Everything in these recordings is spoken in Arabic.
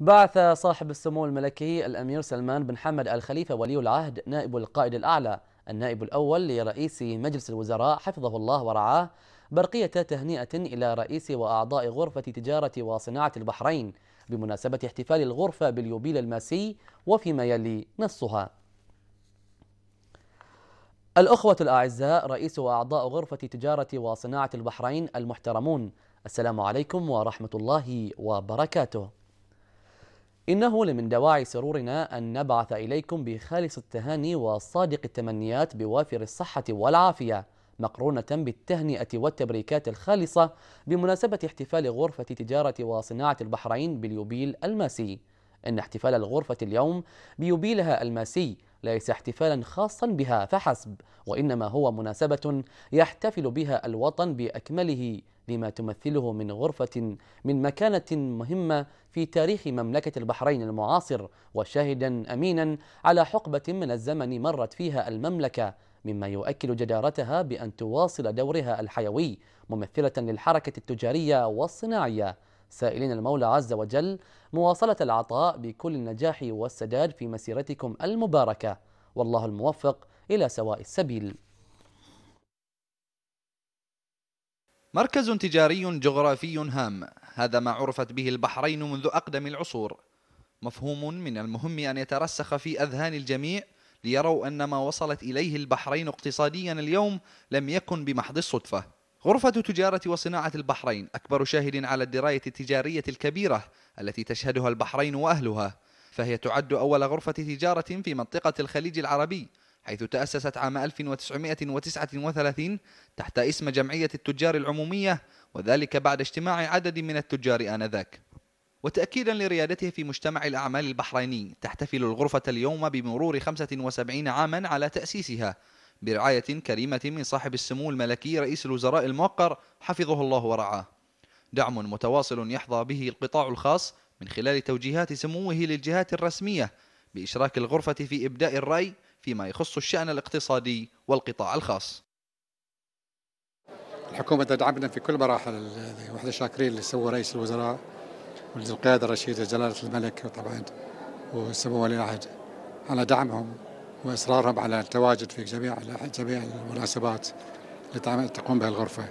بعث صاحب السمو الملكي الأمير سلمان بن حمد الخليفه ولي العهد نائب القائد الأعلى النائب الأول لرئيس مجلس الوزراء حفظه الله ورعاه برقية تهنئة إلى رئيس وأعضاء غرفة تجارة وصناعة البحرين بمناسبة احتفال الغرفة باليوبيل الماسي وفيما يلي نصها الأخوة الأعزاء رئيس وأعضاء غرفة تجارة وصناعة البحرين المحترمون السلام عليكم ورحمة الله وبركاته إنه لمن دواعي سرورنا أن نبعث إليكم بخالص التهاني وصادق التمنيات بوافر الصحة والعافية مقرونة بالتهنئة والتبريكات الخالصة بمناسبة احتفال غرفة تجارة وصناعة البحرين باليوبيل الماسي إن احتفال الغرفة اليوم بيوبيلها الماسي ليس احتفالا خاصا بها فحسب وإنما هو مناسبة يحتفل بها الوطن بأكمله لما تمثله من غرفة من مكانة مهمة في تاريخ مملكة البحرين المعاصر وشاهدا أمينا على حقبة من الزمن مرت فيها المملكة مما يؤكد جدارتها بأن تواصل دورها الحيوي ممثلة للحركة التجارية والصناعية سائلين المولى عز وجل مواصلة العطاء بكل النجاح والسداد في مسيرتكم المباركة والله الموفق إلى سواء السبيل مركز تجاري جغرافي هام هذا ما عرفت به البحرين منذ أقدم العصور مفهوم من المهم أن يترسخ في أذهان الجميع ليروا أن ما وصلت إليه البحرين اقتصاديا اليوم لم يكن بمحض الصدفة غرفة تجارة وصناعة البحرين أكبر شاهد على الدراية التجارية الكبيرة التي تشهدها البحرين وأهلها فهي تعد أول غرفة تجارة في منطقة الخليج العربي حيث تأسست عام 1939 تحت اسم جمعية التجار العمومية وذلك بعد اجتماع عدد من التجار آنذاك وتأكيدا لريادته في مجتمع الأعمال البحريني تحتفل الغرفة اليوم بمرور 75 عاما على تأسيسها برعاية كريمة من صاحب السمو الملكي رئيس الوزراء الموقر حفظه الله ورعاه دعم متواصل يحظى به القطاع الخاص من خلال توجيهات سموه للجهات الرسمية بإشراك الغرفة في إبداء الرأي فيما يخص الشأن الاقتصادي والقطاع الخاص الحكومة تدعمنا في كل مراحل واحنا شاكرين اللي سووه رئيس الوزراء والقيادة الرشيدة جلالة الملك طبعا وسمو ولي العهد على دعمهم واصرارهم على التواجد في جميع جميع المناسبات اللي تقوم بها الغرفه.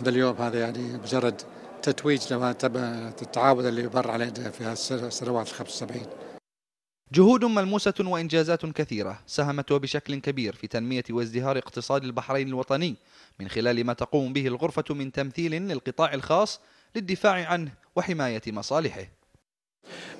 هذا اليوم هذا يعني مجرد تتويج لما التعاون اللي مر علينا في السنوات ال 75. جهود ملموسة وإنجازات كثيرة ساهمت بشكل كبير في تنمية وازدهار اقتصاد البحرين الوطني من خلال ما تقوم به الغرفة من تمثيل للقطاع الخاص للدفاع عنه وحماية مصالحه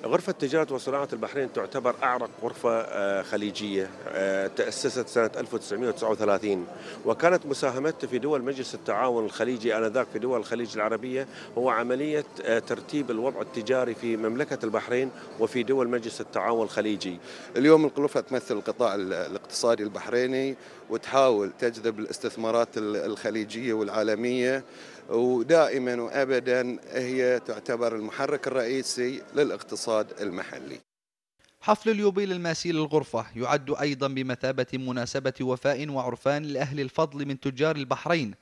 غرفة تجارة وصناعة البحرين تعتبر أعرق غرفة آه، خليجية آه، تأسست سنة 1939 وكانت مساهمتها في دول مجلس التعاون الخليجي آنذاك في دول الخليج العربية هو عملية آه، ترتيب الوضع التجاري في مملكة البحرين وفي دول مجلس التعاون الخليجي اليوم القلوفة تمثل القطاع الاقتصادي البحريني وتحاول تجذب الاستثمارات الخليجية والعالمية ودائما وابدا هي تعتبر المحرك الرئيسي للاقتصاد المحلي. حفل اليوبيل الماسي للغرفة يعد أيضا بمثابة مناسبة وفاء وعرفان لأهل الفضل من تجار البحرين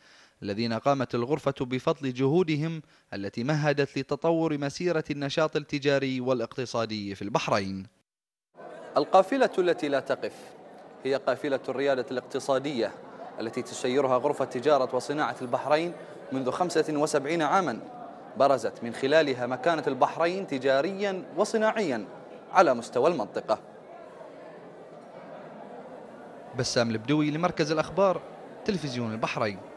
الذين قامت الغرفة بفضل جهودهم التي مهدت لتطور مسيرة النشاط التجاري والاقتصادي في البحرين القافلة التي لا تقف هي قافلة الريادة الاقتصادية التي تسيرها غرفة تجارة وصناعة البحرين منذ 75 عاما برزت من خلالها مكانة البحرين تجاريا وصناعيا على مستوى المنطقة بسام البدوي لمركز الأخبار تلفزيون البحرين